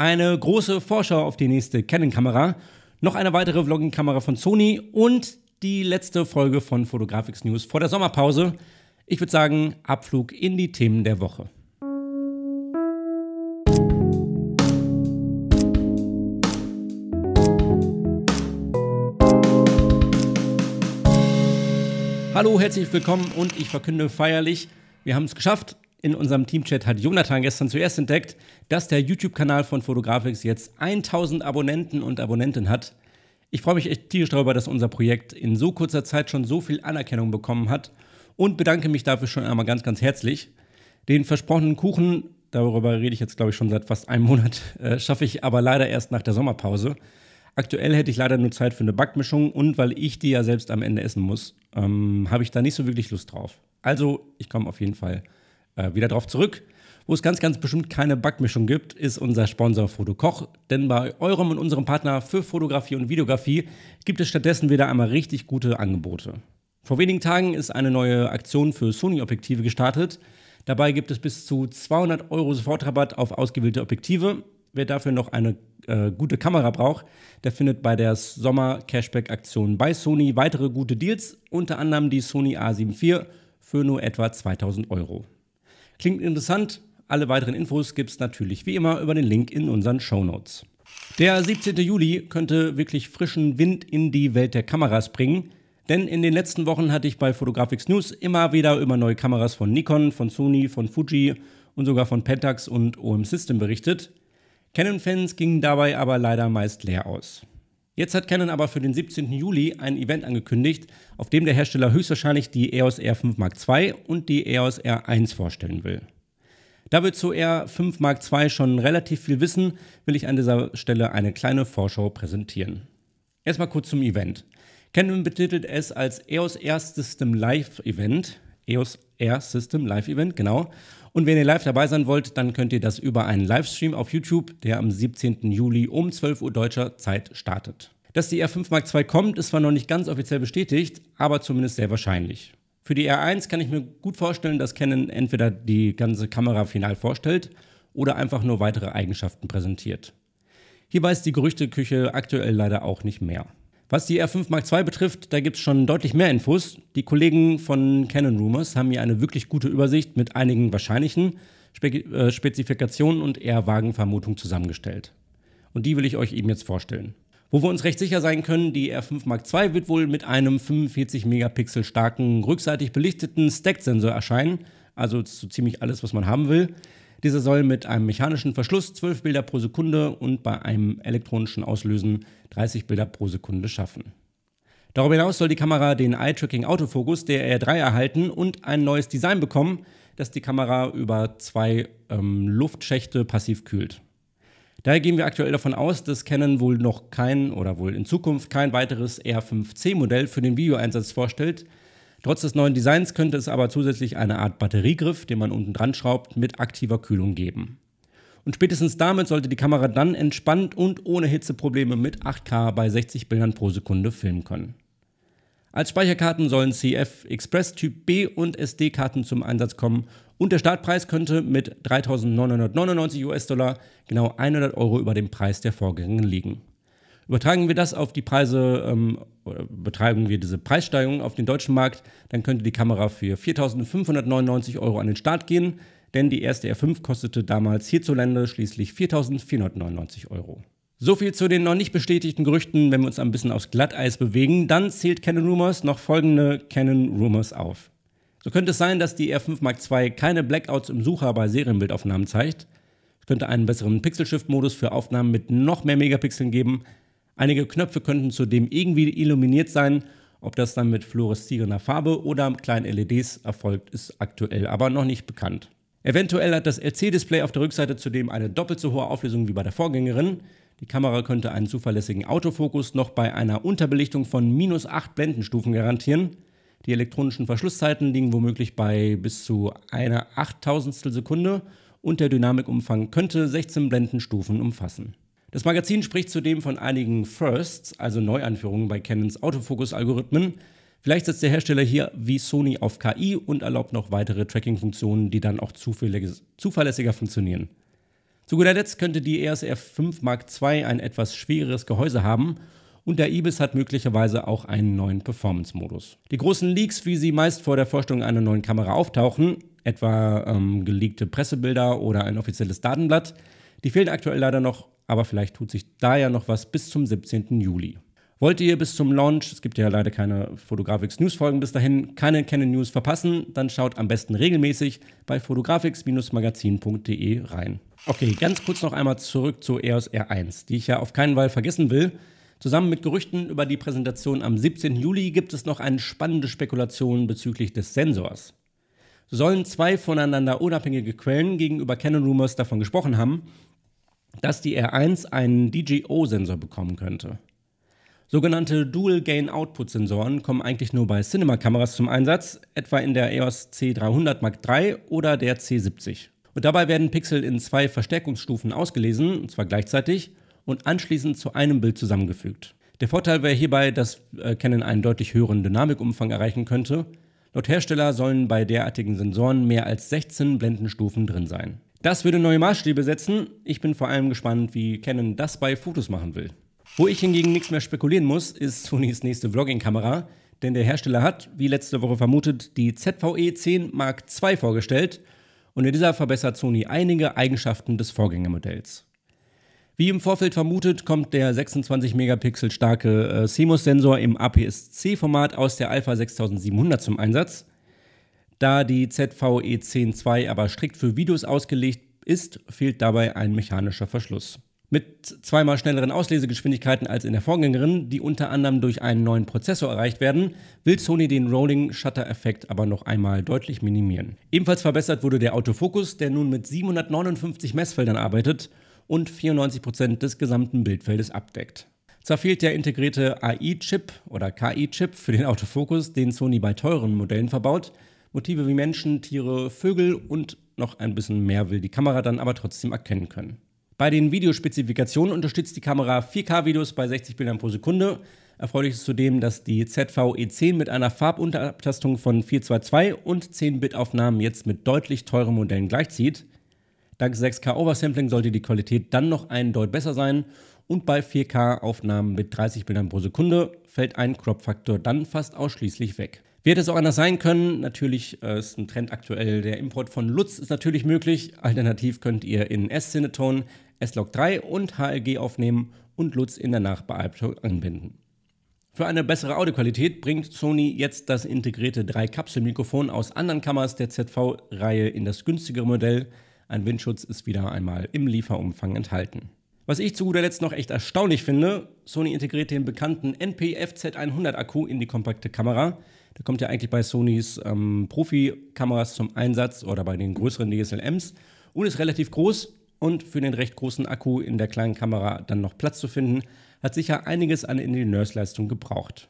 eine große Vorschau auf die nächste Canon-Kamera, noch eine weitere Vlogging-Kamera von Sony und die letzte Folge von Fotografix News vor der Sommerpause. Ich würde sagen, Abflug in die Themen der Woche. Hallo, herzlich willkommen und ich verkünde feierlich, wir haben es geschafft in unserem Teamchat hat Jonathan gestern zuerst entdeckt, dass der YouTube-Kanal von Fotografix jetzt 1000 Abonnenten und Abonnenten hat. Ich freue mich echt tierisch darüber, dass unser Projekt in so kurzer Zeit schon so viel Anerkennung bekommen hat und bedanke mich dafür schon einmal ganz, ganz herzlich. Den versprochenen Kuchen, darüber rede ich jetzt glaube ich schon seit fast einem Monat, äh, schaffe ich aber leider erst nach der Sommerpause. Aktuell hätte ich leider nur Zeit für eine Backmischung und weil ich die ja selbst am Ende essen muss, ähm, habe ich da nicht so wirklich Lust drauf. Also, ich komme auf jeden Fall äh, wieder drauf zurück. Wo es ganz, ganz bestimmt keine Backmischung gibt, ist unser Sponsor Fotokoch. Denn bei eurem und unserem Partner für Fotografie und Videografie gibt es stattdessen wieder einmal richtig gute Angebote. Vor wenigen Tagen ist eine neue Aktion für Sony-Objektive gestartet. Dabei gibt es bis zu 200 Euro Sofortrabatt auf ausgewählte Objektive. Wer dafür noch eine äh, gute Kamera braucht, der findet bei der Sommer-Cashback-Aktion bei Sony weitere gute Deals, unter anderem die Sony A74 für nur etwa 2000 Euro. Klingt interessant. Alle weiteren Infos gibt es natürlich wie immer über den Link in unseren Show Notes. Der 17. Juli könnte wirklich frischen Wind in die Welt der Kameras bringen. Denn in den letzten Wochen hatte ich bei Photographics News immer wieder über neue Kameras von Nikon, von Sony, von Fuji und sogar von Pentax und OM System berichtet. Canon-Fans gingen dabei aber leider meist leer aus. Jetzt hat Canon aber für den 17. Juli ein Event angekündigt, auf dem der Hersteller höchstwahrscheinlich die EOS R5 Mark II und die EOS R1 vorstellen will. Da wir zu R5 Mark II schon relativ viel wissen, will ich an dieser Stelle eine kleine Vorschau präsentieren. Erstmal kurz zum Event. Canon betitelt es als EOS R System Live Event. EOS Air System Live Event, genau. Und wenn ihr live dabei sein wollt, dann könnt ihr das über einen Livestream auf YouTube, der am 17. Juli um 12 Uhr deutscher Zeit startet. Dass die R5 Mark II kommt, ist zwar noch nicht ganz offiziell bestätigt, aber zumindest sehr wahrscheinlich. Für die R1 kann ich mir gut vorstellen, dass Canon entweder die ganze Kamera final vorstellt oder einfach nur weitere Eigenschaften präsentiert. Hier weiß die Gerüchteküche aktuell leider auch nicht mehr. Was die R5 Mark II betrifft, da gibt es schon deutlich mehr Infos. Die Kollegen von Canon Rumors haben hier eine wirklich gute Übersicht mit einigen wahrscheinlichen Spe äh, Spezifikationen und eher vagen Vermutungen zusammengestellt. Und die will ich euch eben jetzt vorstellen. Wo wir uns recht sicher sein können, die R5 Mark II wird wohl mit einem 45 Megapixel starken, rückseitig belichteten stack sensor erscheinen, also so ziemlich alles, was man haben will. Dieser soll mit einem mechanischen Verschluss 12 Bilder pro Sekunde und bei einem elektronischen Auslösen 30 Bilder pro Sekunde schaffen. Darüber hinaus soll die Kamera den Eye-Tracking-Autofokus der R3 erhalten und ein neues Design bekommen, das die Kamera über zwei ähm, Luftschächte passiv kühlt. Daher gehen wir aktuell davon aus, dass Canon wohl noch kein oder wohl in Zukunft kein weiteres R5C-Modell für den Videoeinsatz vorstellt, Trotz des neuen Designs könnte es aber zusätzlich eine Art Batteriegriff, den man unten dran schraubt, mit aktiver Kühlung geben. Und spätestens damit sollte die Kamera dann entspannt und ohne Hitzeprobleme mit 8K bei 60 Bildern pro Sekunde filmen können. Als Speicherkarten sollen CF Express Typ B und SD-Karten zum Einsatz kommen und der Startpreis könnte mit 3.999 US-Dollar genau 100 Euro über dem Preis der Vorgänger liegen. Übertragen wir das auf die Preise, ähm, übertragen wir diese Preissteigerung auf den deutschen Markt, dann könnte die Kamera für 4.599 Euro an den Start gehen, denn die erste R5 kostete damals hierzulande schließlich 4.499 Euro. So viel zu den noch nicht bestätigten Gerüchten. Wenn wir uns ein bisschen aufs Glatteis bewegen, dann zählt Canon Rumors noch folgende Canon Rumors auf. So könnte es sein, dass die R5 Mark II keine Blackouts im Sucher bei Serienbildaufnahmen zeigt. Es könnte einen besseren Pixel-Shift-Modus für Aufnahmen mit noch mehr Megapixeln geben Einige Knöpfe könnten zudem irgendwie illuminiert sein. Ob das dann mit fluoreszierender Farbe oder kleinen LEDs erfolgt, ist aktuell aber noch nicht bekannt. Eventuell hat das LC-Display auf der Rückseite zudem eine doppelt so hohe Auflösung wie bei der Vorgängerin. Die Kamera könnte einen zuverlässigen Autofokus noch bei einer Unterbelichtung von minus 8 Blendenstufen garantieren. Die elektronischen Verschlusszeiten liegen womöglich bei bis zu einer 8000 Sekunde und der Dynamikumfang könnte 16 Blendenstufen umfassen. Das Magazin spricht zudem von einigen Firsts, also Neuanführungen bei Canons Autofokus-Algorithmen. Vielleicht setzt der Hersteller hier wie Sony auf KI und erlaubt noch weitere Tracking-Funktionen, die dann auch zuverlässiger funktionieren. Zu guter Letzt könnte die ESR 5 Mark II ein etwas schwereres Gehäuse haben und der Ibis hat möglicherweise auch einen neuen Performance-Modus. Die großen Leaks, wie sie meist vor der Vorstellung einer neuen Kamera auftauchen, etwa ähm, geleakte Pressebilder oder ein offizielles Datenblatt, die fehlen aktuell leider noch aber vielleicht tut sich da ja noch was bis zum 17. Juli. Wollt ihr bis zum Launch, es gibt ja leider keine Fotografix News Folgen bis dahin, keine Canon News verpassen, dann schaut am besten regelmäßig bei fotografix-magazin.de rein. Okay, ganz kurz noch einmal zurück zur e EOS R1, die ich ja auf keinen Fall vergessen will. Zusammen mit Gerüchten über die Präsentation am 17. Juli gibt es noch eine spannende Spekulation bezüglich des Sensors. Sollen zwei voneinander unabhängige Quellen gegenüber Canon Rumors davon gesprochen haben, dass die R1 einen DGO-Sensor bekommen könnte. Sogenannte Dual-Gain-Output-Sensoren kommen eigentlich nur bei Cinema-Kameras zum Einsatz, etwa in der EOS C300 Mark III oder der C70. Und dabei werden Pixel in zwei Verstärkungsstufen ausgelesen, und zwar gleichzeitig, und anschließend zu einem Bild zusammengefügt. Der Vorteil wäre hierbei, dass äh, Canon einen deutlich höheren Dynamikumfang erreichen könnte. Laut Hersteller sollen bei derartigen Sensoren mehr als 16 Blendenstufen drin sein. Das würde neue Maßstäbe setzen. Ich bin vor allem gespannt, wie Canon das bei Fotos machen will. Wo ich hingegen nichts mehr spekulieren muss, ist Sonys nächste Vlogging-Kamera, denn der Hersteller hat, wie letzte Woche vermutet, die ZVE 10 Mark II vorgestellt und in dieser verbessert Sony einige Eigenschaften des Vorgängermodells. Wie im Vorfeld vermutet, kommt der 26 Megapixel starke äh, CMOS-Sensor im APS-C-Format aus der Alpha 6700 zum Einsatz. Da die ZVE 10.2 aber strikt für Videos ausgelegt ist, fehlt dabei ein mechanischer Verschluss. Mit zweimal schnelleren Auslesegeschwindigkeiten als in der Vorgängerin, die unter anderem durch einen neuen Prozessor erreicht werden, will Sony den Rolling Shutter Effekt aber noch einmal deutlich minimieren. Ebenfalls verbessert wurde der Autofokus, der nun mit 759 Messfeldern arbeitet und 94% des gesamten Bildfeldes abdeckt. Zwar fehlt der integrierte AI-Chip oder KI-Chip für den Autofokus, den Sony bei teuren Modellen verbaut, Motive wie Menschen, Tiere, Vögel und noch ein bisschen mehr will die Kamera dann aber trotzdem erkennen können. Bei den Videospezifikationen unterstützt die Kamera 4K-Videos bei 60 Bildern pro Sekunde. Erfreulich ist zudem, dass die ZVE10 mit einer Farbunterabtastung von 422 und 10-Bit-Aufnahmen jetzt mit deutlich teuren Modellen gleichzieht. Dank 6K Oversampling sollte die Qualität dann noch einen Deut besser sein und bei 4K Aufnahmen mit 30 Bildern pro Sekunde fällt ein Crop-Faktor dann fast ausschließlich weg. Wird es auch anders sein können? Natürlich äh, ist ein Trend aktuell. Der Import von Lutz ist natürlich möglich. Alternativ könnt ihr in S-Cineton S-Log 3 und HLG aufnehmen und Lutz in der Nachbearbeitung anbinden. Für eine bessere Audioqualität bringt Sony jetzt das integrierte 3-Kapsel-Mikrofon aus anderen Kameras der ZV-Reihe in das günstigere Modell. Ein Windschutz ist wieder einmal im Lieferumfang enthalten. Was ich zu guter Letzt noch echt erstaunlich finde, Sony integriert den bekannten NP FZ100 Akku in die kompakte Kamera. Der kommt ja eigentlich bei Sonys ähm, Profi-Kameras zum Einsatz oder bei den größeren DSLMs und ist relativ groß und für den recht großen Akku in der kleinen Kamera dann noch Platz zu finden, hat sicher einiges an Ingenieursleistung gebraucht.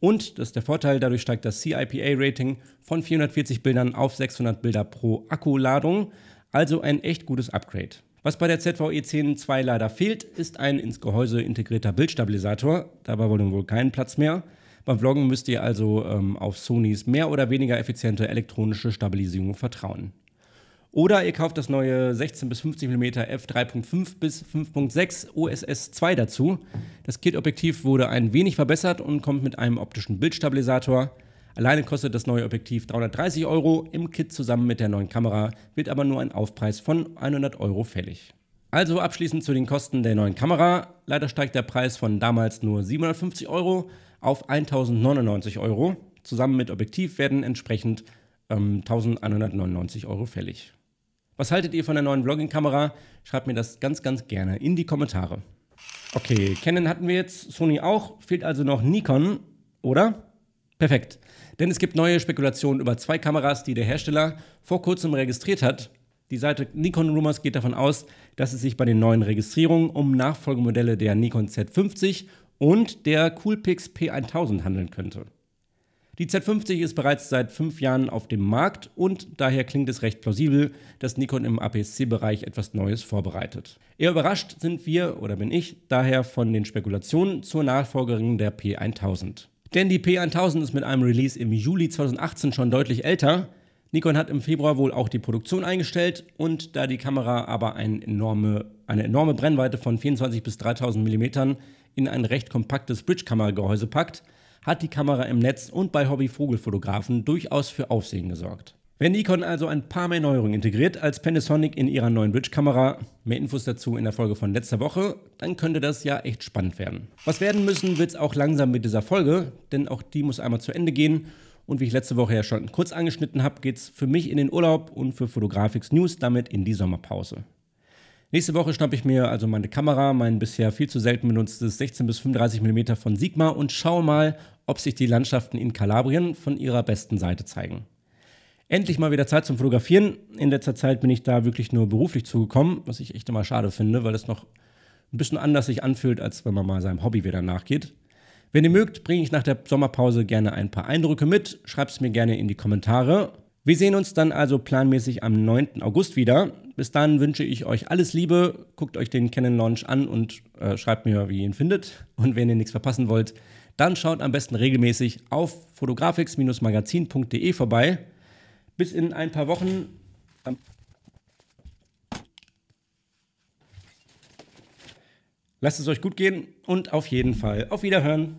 Und das ist der Vorteil, dadurch steigt das CIPA-Rating von 440 Bildern auf 600 Bilder pro Akkuladung, also ein echt gutes Upgrade. Was bei der ZVE 10 II leider fehlt, ist ein ins Gehäuse integrierter Bildstabilisator, dabei wollen wohl keinen Platz mehr. Beim Vloggen müsst ihr also ähm, auf Sonys mehr oder weniger effiziente elektronische Stabilisierung vertrauen. Oder ihr kauft das neue 16 bis 50 mm f3.5 bis 5.6 OSS 2 dazu. Das Kit-Objektiv wurde ein wenig verbessert und kommt mit einem optischen Bildstabilisator. Alleine kostet das neue Objektiv 330 Euro, im Kit zusammen mit der neuen Kamera, wird aber nur ein Aufpreis von 100 Euro fällig. Also abschließend zu den Kosten der neuen Kamera. Leider steigt der Preis von damals nur 750 Euro auf 1099 Euro. Zusammen mit Objektiv werden entsprechend ähm, 1199 Euro fällig. Was haltet ihr von der neuen Vlogging-Kamera? Schreibt mir das ganz, ganz gerne in die Kommentare. Okay, Canon hatten wir jetzt, Sony auch, fehlt also noch Nikon, oder? Perfekt. Denn es gibt neue Spekulationen über zwei Kameras, die der Hersteller vor kurzem registriert hat. Die Seite Nikon Rumors geht davon aus, dass es sich bei den neuen Registrierungen um Nachfolgemodelle der Nikon Z50 und der Coolpix P1000 handeln könnte. Die Z50 ist bereits seit fünf Jahren auf dem Markt und daher klingt es recht plausibel, dass Nikon im APS-C-Bereich etwas Neues vorbereitet. Eher überrascht sind wir oder bin ich daher von den Spekulationen zur Nachfolgerin der P1000. Denn die P1000 ist mit einem Release im Juli 2018 schon deutlich älter. Nikon hat im Februar wohl auch die Produktion eingestellt und da die Kamera aber eine enorme, eine enorme Brennweite von 24 bis 3000 mm in ein recht kompaktes Bridge-Kameragehäuse packt, hat die Kamera im Netz und bei Hobby-Vogelfotografen durchaus für Aufsehen gesorgt. Wenn Nikon also ein paar mehr Neuerungen integriert als Panasonic in ihrer neuen Bridge-Kamera, mehr Infos dazu in der Folge von letzter Woche, dann könnte das ja echt spannend werden. Was werden müssen, wird es auch langsam mit dieser Folge, denn auch die muss einmal zu Ende gehen. Und wie ich letzte Woche ja schon kurz angeschnitten habe, geht es für mich in den Urlaub und für Fotografics News damit in die Sommerpause. Nächste Woche schnappe ich mir also meine Kamera, mein bisher viel zu selten benutztes 16 bis 35 mm von Sigma und schaue mal, ob sich die Landschaften in Kalabrien von ihrer besten Seite zeigen. Endlich mal wieder Zeit zum Fotografieren. In letzter Zeit bin ich da wirklich nur beruflich zugekommen, was ich echt immer schade finde, weil es noch ein bisschen anders sich anfühlt, als wenn man mal seinem Hobby wieder nachgeht. Wenn ihr mögt, bringe ich nach der Sommerpause gerne ein paar Eindrücke mit. Schreibt es mir gerne in die Kommentare. Wir sehen uns dann also planmäßig am 9. August wieder. Bis dann wünsche ich euch alles Liebe, guckt euch den Canon Launch an und äh, schreibt mir, wie ihr ihn findet. Und wenn ihr nichts verpassen wollt, dann schaut am besten regelmäßig auf fotografix magazinde vorbei. Bis in ein paar Wochen. Lasst es euch gut gehen und auf jeden Fall auf Wiederhören.